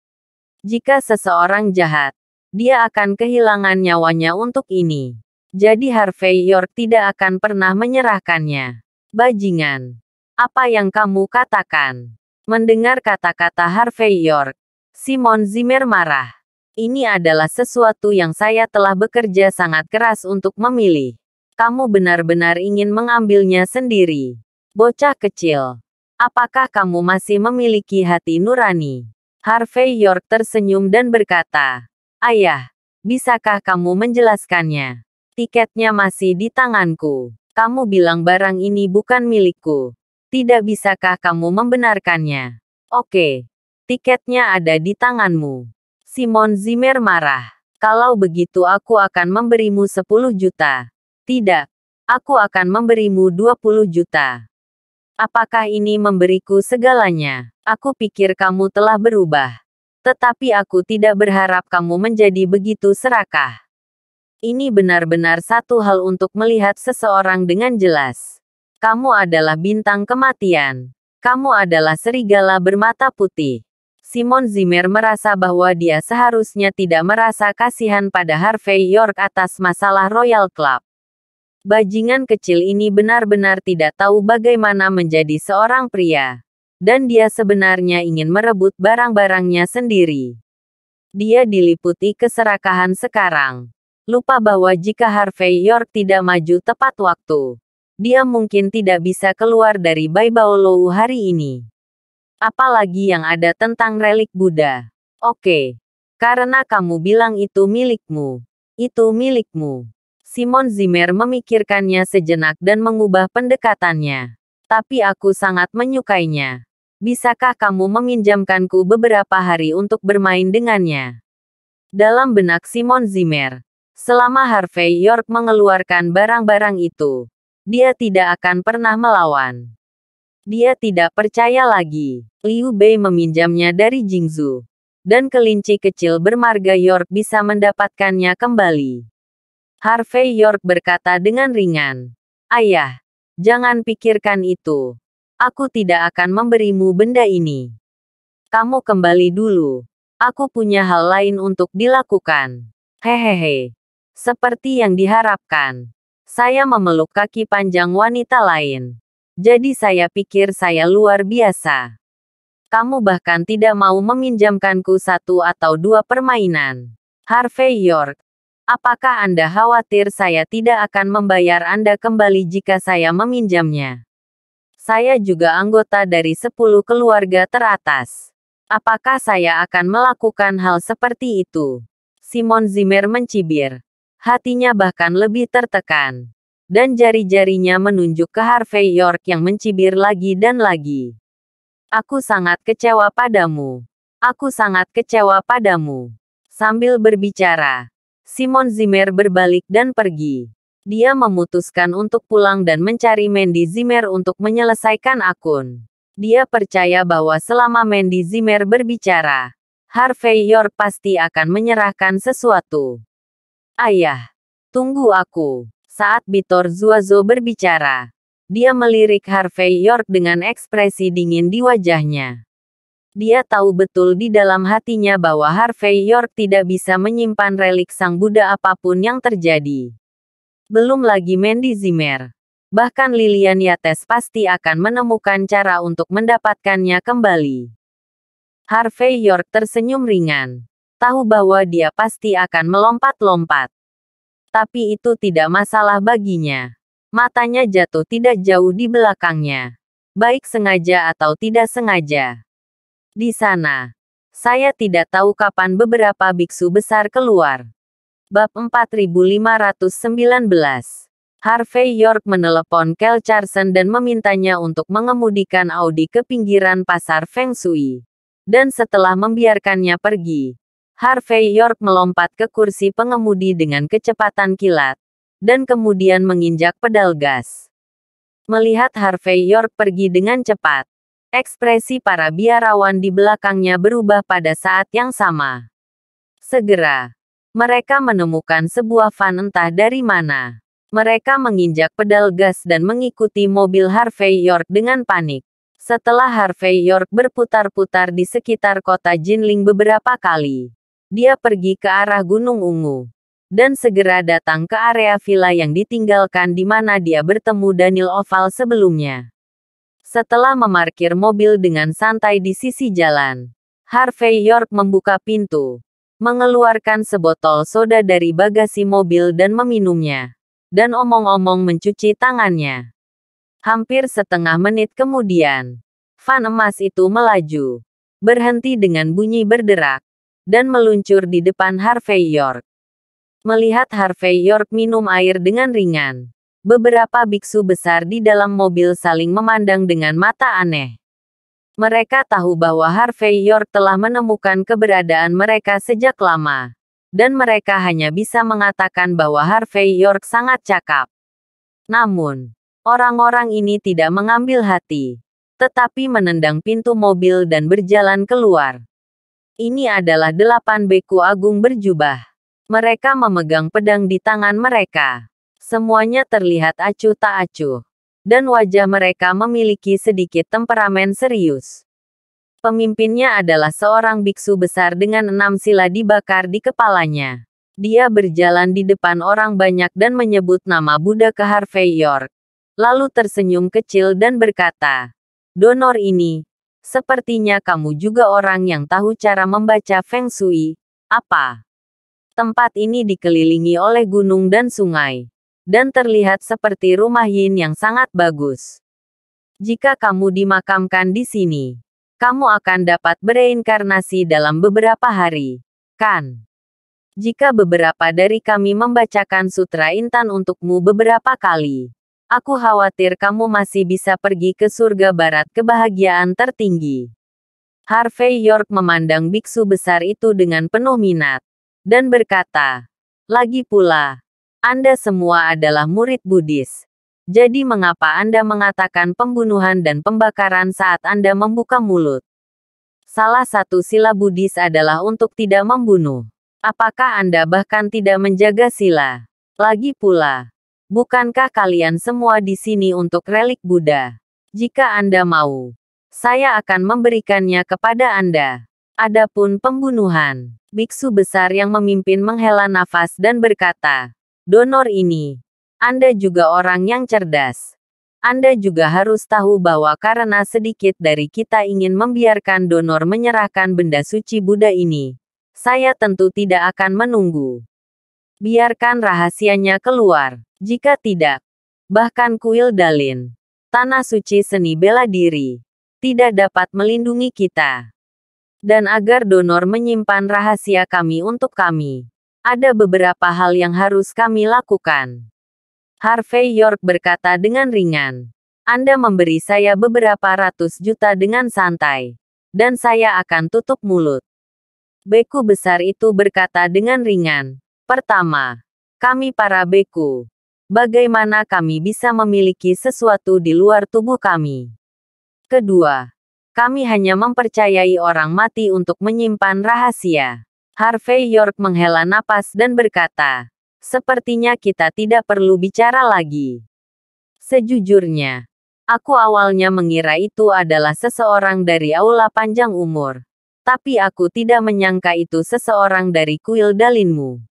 Jika seseorang jahat, dia akan kehilangan nyawanya untuk ini. Jadi Harvey York tidak akan pernah menyerahkannya. Bajingan. Apa yang kamu katakan? Mendengar kata-kata Harvey York, Simon Zimmer marah. Ini adalah sesuatu yang saya telah bekerja sangat keras untuk memilih. Kamu benar-benar ingin mengambilnya sendiri. Bocah kecil. Apakah kamu masih memiliki hati nurani? Harvey York tersenyum dan berkata, Ayah, bisakah kamu menjelaskannya? Tiketnya masih di tanganku. Kamu bilang barang ini bukan milikku. Tidak bisakah kamu membenarkannya? Oke, tiketnya ada di tanganmu. Simon Zimmer marah. Kalau begitu aku akan memberimu 10 juta. Tidak, aku akan memberimu 20 juta. Apakah ini memberiku segalanya? Aku pikir kamu telah berubah. Tetapi aku tidak berharap kamu menjadi begitu serakah. Ini benar-benar satu hal untuk melihat seseorang dengan jelas. Kamu adalah bintang kematian. Kamu adalah serigala bermata putih. Simon Zimmer merasa bahwa dia seharusnya tidak merasa kasihan pada Harvey York atas masalah Royal Club. Bajingan kecil ini benar-benar tidak tahu bagaimana menjadi seorang pria. Dan dia sebenarnya ingin merebut barang-barangnya sendiri. Dia diliputi keserakahan sekarang. Lupa bahwa jika Harvey York tidak maju tepat waktu, dia mungkin tidak bisa keluar dari Baibaolou hari ini. Apalagi yang ada tentang relik Buddha. Oke, karena kamu bilang itu milikmu. Itu milikmu. Simon Zimmer memikirkannya sejenak dan mengubah pendekatannya. Tapi aku sangat menyukainya. Bisakah kamu meminjamkanku beberapa hari untuk bermain dengannya? Dalam benak Simon Zimmer, selama Harvey York mengeluarkan barang-barang itu, dia tidak akan pernah melawan. Dia tidak percaya lagi. Liu Bei meminjamnya dari Jingzu. Dan kelinci kecil bermarga York bisa mendapatkannya kembali. Harvey York berkata dengan ringan. Ayah, jangan pikirkan itu. Aku tidak akan memberimu benda ini. Kamu kembali dulu. Aku punya hal lain untuk dilakukan. Hehehe. Seperti yang diharapkan. Saya memeluk kaki panjang wanita lain. Jadi saya pikir saya luar biasa. Kamu bahkan tidak mau meminjamkanku satu atau dua permainan. Harvey York, Apakah Anda khawatir saya tidak akan membayar Anda kembali jika saya meminjamnya? Saya juga anggota dari 10 keluarga teratas. Apakah saya akan melakukan hal seperti itu? Simon Zimmer mencibir. Hatinya bahkan lebih tertekan. Dan jari-jarinya menunjuk ke Harvey York yang mencibir lagi dan lagi. Aku sangat kecewa padamu. Aku sangat kecewa padamu. Sambil berbicara, Simon Zimmer berbalik dan pergi. Dia memutuskan untuk pulang dan mencari Mandy Zimmer untuk menyelesaikan akun. Dia percaya bahwa selama Mandy Zimmer berbicara, Harvey Yor pasti akan menyerahkan sesuatu. Ayah, tunggu aku. Saat Bitor Zuazo berbicara, dia melirik Harvey York dengan ekspresi dingin di wajahnya. Dia tahu betul di dalam hatinya bahwa Harvey York tidak bisa menyimpan relik sang Buddha apapun yang terjadi. Belum lagi Mandy Zimmer. Bahkan Lilian Yates pasti akan menemukan cara untuk mendapatkannya kembali. Harvey York tersenyum ringan. Tahu bahwa dia pasti akan melompat-lompat. Tapi itu tidak masalah baginya. Matanya jatuh tidak jauh di belakangnya. Baik sengaja atau tidak sengaja di sana, saya tidak tahu kapan beberapa biksu besar keluar. Bab 4519 Harvey York menelepon Kel Charson dan memintanya untuk mengemudikan Audi ke pinggiran pasar Feng Shui. Dan setelah membiarkannya pergi, Harvey York melompat ke kursi pengemudi dengan kecepatan kilat, dan kemudian menginjak pedal gas. Melihat Harvey York pergi dengan cepat, Ekspresi para biarawan di belakangnya berubah pada saat yang sama. Segera, mereka menemukan sebuah van entah dari mana. Mereka menginjak pedal gas dan mengikuti mobil Harvey York dengan panik. Setelah Harvey York berputar-putar di sekitar kota Jinling beberapa kali, dia pergi ke arah Gunung Ungu dan segera datang ke area villa yang ditinggalkan di mana dia bertemu Daniel Oval sebelumnya. Setelah memarkir mobil dengan santai di sisi jalan, Harvey York membuka pintu, mengeluarkan sebotol soda dari bagasi mobil dan meminumnya, dan omong-omong mencuci tangannya. Hampir setengah menit kemudian, van emas itu melaju, berhenti dengan bunyi berderak, dan meluncur di depan Harvey York. Melihat Harvey York minum air dengan ringan, Beberapa biksu besar di dalam mobil saling memandang dengan mata aneh. Mereka tahu bahwa Harvey York telah menemukan keberadaan mereka sejak lama. Dan mereka hanya bisa mengatakan bahwa Harvey York sangat cakap. Namun, orang-orang ini tidak mengambil hati. Tetapi menendang pintu mobil dan berjalan keluar. Ini adalah delapan beku agung berjubah. Mereka memegang pedang di tangan mereka Semuanya terlihat acuh tak acuh. Dan wajah mereka memiliki sedikit temperamen serius. Pemimpinnya adalah seorang biksu besar dengan enam sila dibakar di kepalanya. Dia berjalan di depan orang banyak dan menyebut nama Buddha ke Harvey York. Lalu tersenyum kecil dan berkata, Donor ini, sepertinya kamu juga orang yang tahu cara membaca Feng Shui, apa? Tempat ini dikelilingi oleh gunung dan sungai dan terlihat seperti rumah Yin yang sangat bagus. Jika kamu dimakamkan di sini, kamu akan dapat bereinkarnasi dalam beberapa hari, kan? Jika beberapa dari kami membacakan sutra intan untukmu beberapa kali, aku khawatir kamu masih bisa pergi ke surga barat kebahagiaan tertinggi. Harvey York memandang biksu besar itu dengan penuh minat dan berkata, "Lagi pula, anda semua adalah murid Buddhis. Jadi mengapa Anda mengatakan pembunuhan dan pembakaran saat Anda membuka mulut? Salah satu sila Buddhis adalah untuk tidak membunuh. Apakah Anda bahkan tidak menjaga sila? Lagi pula, bukankah kalian semua di sini untuk relik Buddha? Jika Anda mau, saya akan memberikannya kepada Anda. Adapun pembunuhan, biksu besar yang memimpin menghela nafas dan berkata, Donor ini, Anda juga orang yang cerdas. Anda juga harus tahu bahwa karena sedikit dari kita ingin membiarkan donor menyerahkan benda suci Buddha ini, saya tentu tidak akan menunggu. Biarkan rahasianya keluar. Jika tidak, bahkan kuil Dalin, tanah suci seni bela diri, tidak dapat melindungi kita. Dan agar donor menyimpan rahasia kami untuk kami, ada beberapa hal yang harus kami lakukan. Harvey York berkata dengan ringan. Anda memberi saya beberapa ratus juta dengan santai. Dan saya akan tutup mulut. Beku besar itu berkata dengan ringan. Pertama, kami para beku. Bagaimana kami bisa memiliki sesuatu di luar tubuh kami? Kedua, kami hanya mempercayai orang mati untuk menyimpan rahasia. Harvey York menghela napas dan berkata, Sepertinya kita tidak perlu bicara lagi. Sejujurnya, aku awalnya mengira itu adalah seseorang dari aula panjang umur. Tapi aku tidak menyangka itu seseorang dari kuil dalinmu.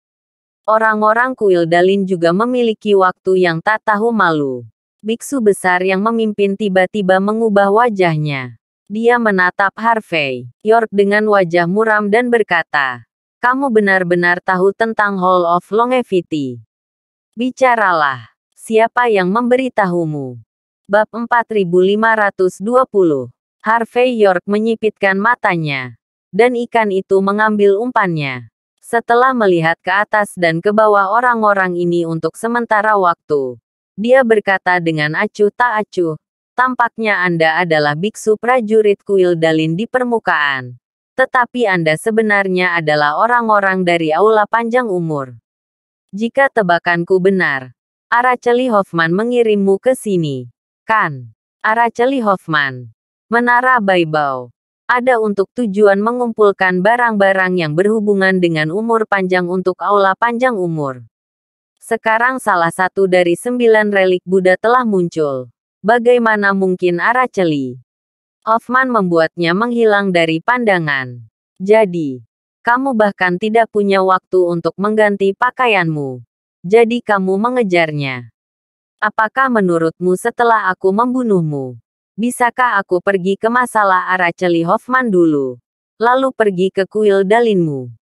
Orang-orang kuil dalin juga memiliki waktu yang tak tahu malu. Biksu besar yang memimpin tiba-tiba mengubah wajahnya. Dia menatap Harvey York dengan wajah muram dan berkata, kamu benar-benar tahu tentang Hall of Longevity. Bicaralah. Siapa yang memberitahumu? Bab 4520. Harvey York menyipitkan matanya. Dan ikan itu mengambil umpannya. Setelah melihat ke atas dan ke bawah orang-orang ini untuk sementara waktu, dia berkata dengan acuh tak acuh, tampaknya Anda adalah biksu prajurit kuil dalin di permukaan. Tetapi Anda sebenarnya adalah orang-orang dari aula panjang umur. Jika tebakanku benar, Araceli Hoffman mengirimmu ke sini. Kan? Araceli Hoffman. Menara Baibau. Ada untuk tujuan mengumpulkan barang-barang yang berhubungan dengan umur panjang untuk aula panjang umur. Sekarang salah satu dari sembilan relik Buddha telah muncul. Bagaimana mungkin Araceli? Hoffman membuatnya menghilang dari pandangan. Jadi, kamu bahkan tidak punya waktu untuk mengganti pakaianmu. Jadi kamu mengejarnya. Apakah menurutmu setelah aku membunuhmu? Bisakah aku pergi ke masalah Araceli Hoffman dulu? Lalu pergi ke kuil Dalinmu.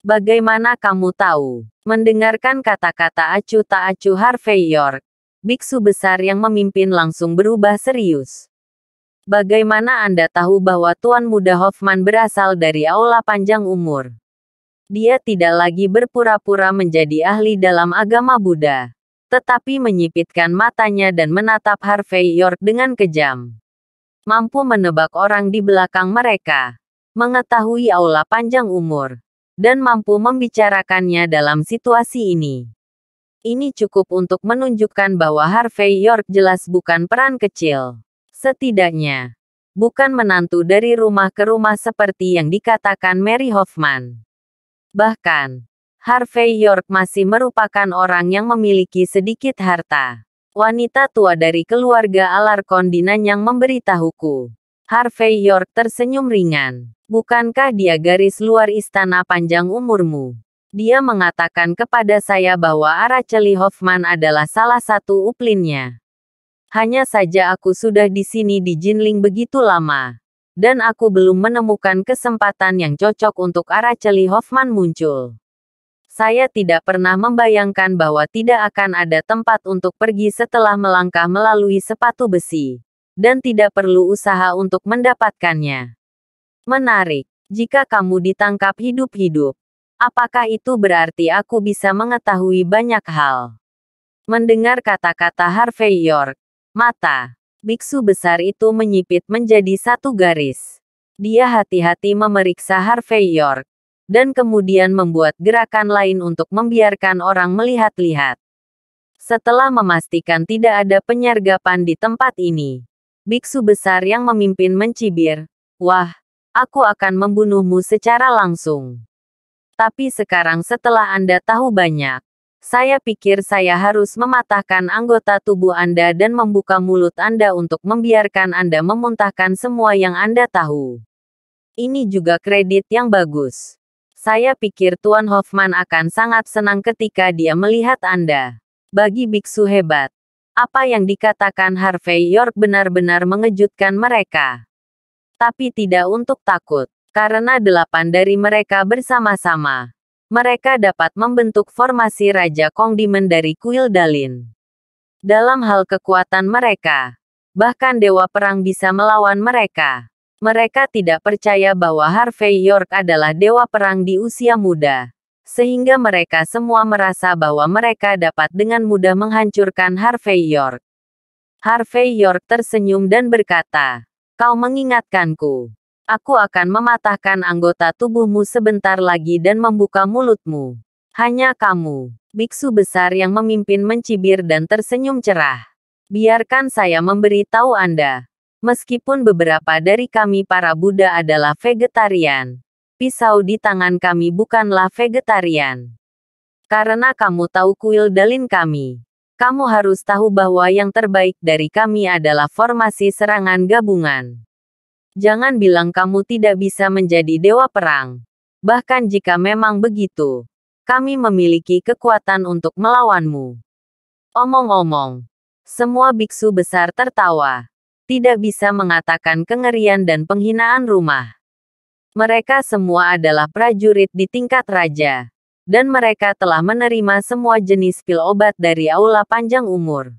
Bagaimana kamu tahu? Mendengarkan kata-kata acu tak acuh Harvey York, biksu besar yang memimpin langsung berubah serius. Bagaimana Anda tahu bahwa Tuan Muda Hoffman berasal dari aula panjang umur? Dia tidak lagi berpura-pura menjadi ahli dalam agama Buddha, tetapi menyipitkan matanya dan menatap Harvey York dengan kejam. Mampu menebak orang di belakang mereka, mengetahui aula panjang umur, dan mampu membicarakannya dalam situasi ini. Ini cukup untuk menunjukkan bahwa Harvey York jelas bukan peran kecil. Setidaknya, bukan menantu dari rumah ke rumah seperti yang dikatakan Mary Hoffman. Bahkan, Harvey York masih merupakan orang yang memiliki sedikit harta. Wanita tua dari keluarga Alarcon Dinan yang memberitahuku. Harvey York tersenyum ringan. Bukankah dia garis luar istana panjang umurmu? Dia mengatakan kepada saya bahwa Araceli Hoffman adalah salah satu uplinnya. Hanya saja aku sudah di sini di Jinling begitu lama. Dan aku belum menemukan kesempatan yang cocok untuk Araceli Hoffman muncul. Saya tidak pernah membayangkan bahwa tidak akan ada tempat untuk pergi setelah melangkah melalui sepatu besi. Dan tidak perlu usaha untuk mendapatkannya. Menarik. Jika kamu ditangkap hidup-hidup, apakah itu berarti aku bisa mengetahui banyak hal? Mendengar kata-kata Harvey York, mata. Biksu besar itu menyipit menjadi satu garis. Dia hati-hati memeriksa Harvey York, dan kemudian membuat gerakan lain untuk membiarkan orang melihat-lihat. Setelah memastikan tidak ada penyergapan di tempat ini, biksu besar yang memimpin mencibir, "Wah, aku akan membunuhmu secara langsung." Tapi sekarang setelah Anda tahu banyak, saya pikir saya harus mematahkan anggota tubuh Anda dan membuka mulut Anda untuk membiarkan Anda memuntahkan semua yang Anda tahu. Ini juga kredit yang bagus. Saya pikir Tuan Hoffman akan sangat senang ketika dia melihat Anda. Bagi biksu hebat, apa yang dikatakan Harvey York benar-benar mengejutkan mereka. Tapi tidak untuk takut, karena delapan dari mereka bersama-sama mereka dapat membentuk formasi Raja Demon dari kuil Dalin. Dalam hal kekuatan mereka, bahkan Dewa Perang bisa melawan mereka. Mereka tidak percaya bahwa Harvey York adalah Dewa Perang di usia muda. Sehingga mereka semua merasa bahwa mereka dapat dengan mudah menghancurkan Harvey York. Harvey York tersenyum dan berkata, Kau mengingatkanku. Aku akan mematahkan anggota tubuhmu sebentar lagi dan membuka mulutmu. Hanya kamu, biksu besar yang memimpin mencibir dan tersenyum cerah. Biarkan saya memberi tahu Anda. Meskipun beberapa dari kami para Buddha adalah vegetarian, pisau di tangan kami bukanlah vegetarian. Karena kamu tahu kuil dalin kami, kamu harus tahu bahwa yang terbaik dari kami adalah formasi serangan gabungan. Jangan bilang kamu tidak bisa menjadi dewa perang. Bahkan jika memang begitu, kami memiliki kekuatan untuk melawanmu. Omong-omong, semua biksu besar tertawa. Tidak bisa mengatakan kengerian dan penghinaan rumah. Mereka semua adalah prajurit di tingkat raja dan mereka telah menerima semua jenis pil obat dari Aula Panjang Umur.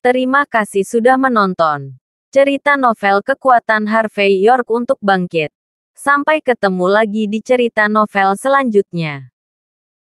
Terima kasih sudah menonton. Cerita novel kekuatan Harvey York untuk bangkit. Sampai ketemu lagi di cerita novel selanjutnya.